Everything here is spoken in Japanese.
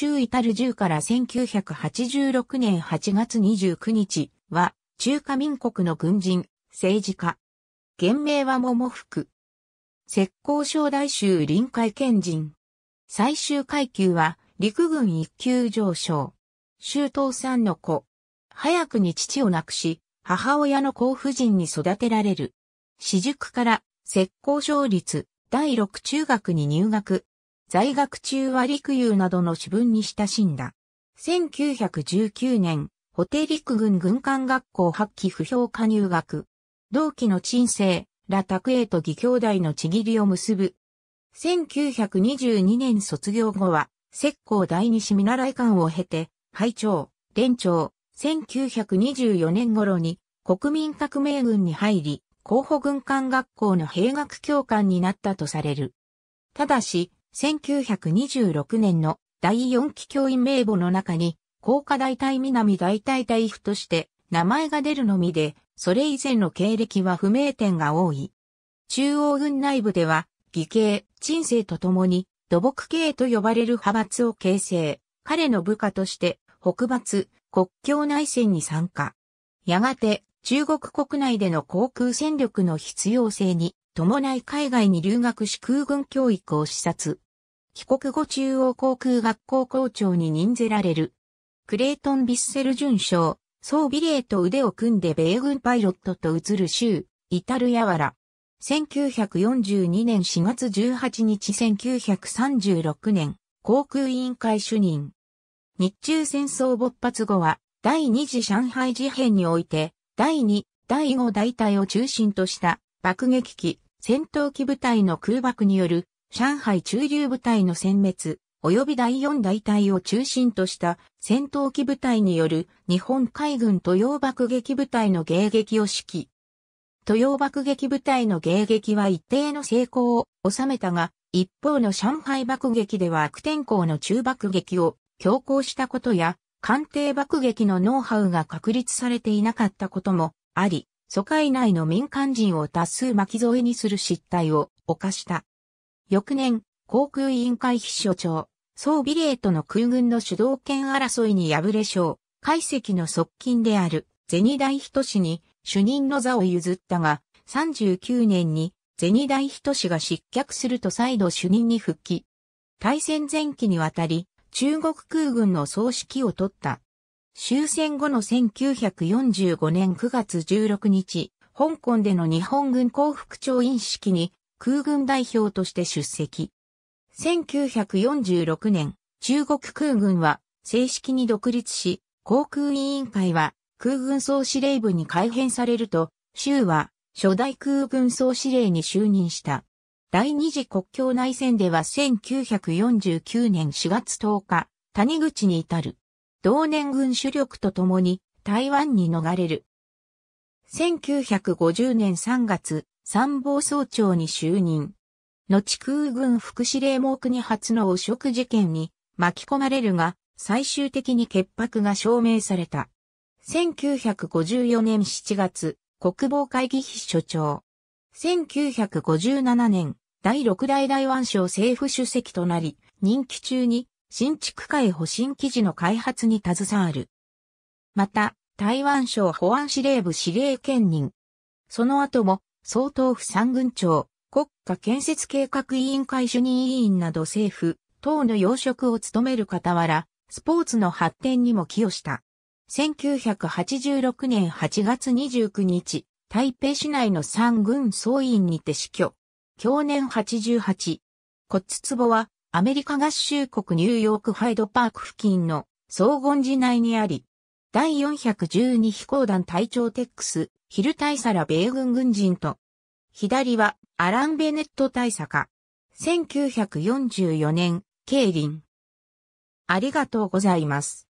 周至る10から1986年8月29日は、中華民国の軍人、政治家。原名は桃福。浙江省大衆臨海県人。最終階級は、陸軍一級上昇。周東さんの子。早くに父を亡くし、母親の甲府人に育てられる。私塾から、石膏省立第6中学に入学、在学中は陸遊などの主文に親しんだ。1919年、テ定陸軍軍艦学校発揮不評加入学。同期の鎮西、ラタクエと義兄弟のちぎりを結ぶ。1922年卒業後は、石膏第二市見習い館を経て、拝聴、連長、1924年頃に国民革命軍に入り、候補軍艦学校の兵学教官になったとされる。ただし、1926年の第4期教員名簿の中に、高科大隊南大隊隊府として名前が出るのみで、それ以前の経歴は不明点が多い。中央軍内部では、義兄、陳生と共に、土木系と呼ばれる派閥を形成。彼の部下として、北伐、国境内戦に参加。やがて、中国国内での航空戦力の必要性に、伴い海外に留学し空軍教育を視察。帰国後中央航空学校校長に任ぜられる。クレイトン・ビッセル准将、総ビレーと腕を組んで米軍パイロットと移る州、イタルヤワラ。1942年4月18日1936年、航空委員会主任。日中戦争勃発後は、第二次上海事変において、第2、第5大隊を中心とした爆撃機、戦闘機部隊の空爆による上海中流部隊の殲滅、及び第四大隊を中心とした戦闘機部隊による日本海軍豊洋爆撃部隊の迎撃を指揮。豊洋爆撃部隊の迎撃は一定の成功を収めたが、一方の上海爆撃では悪天候の中爆撃を強行したことや、艦艇爆撃のノウハウが確立されていなかったこともあり、疎開内の民間人を多数巻き添えにする失態を犯した。翌年、航空委員会秘書長、総備レとの空軍の主導権争いに敗れ将、海石の側近である、銭大人氏に主任の座を譲ったが、39年に銭大人氏が失脚すると再度主任に復帰。大戦前期にわたり、中国空軍の総指揮を取った。終戦後の1945年9月16日、香港での日本軍幸福調印式に空軍代表として出席。1946年、中国空軍は正式に独立し、航空委員会は空軍総司令部に改編されると、州は初代空軍総司令に就任した。第二次国境内戦では1949年4月10日、谷口に至る。同年軍主力と共に台湾に逃れる。1950年3月、参謀総長に就任。後空軍副司令も国初の汚職事件に巻き込まれるが、最終的に潔白が証明された。1954年7月、国防会議費所長。1957年、第6代台湾省政府主席となり、任期中に新築会保身記事の開発に携わる。また、台湾省保安司令部司令兼任。その後も総統府三軍長、国家建設計画委員会主任委員など政府、党の要職を務める傍ら、スポーツの発展にも寄与した。1986年8月29日、台北市内の三軍総員にて死去。去年88。骨壺は、アメリカ合衆国ニューヨークハイドパーク付近の総言寺内にあり、第412飛行団隊長テックス、ヒル大佐ら米軍軍人と、左はアラン・ベネット大佐か。1944年、ケイリン。ありがとうございます。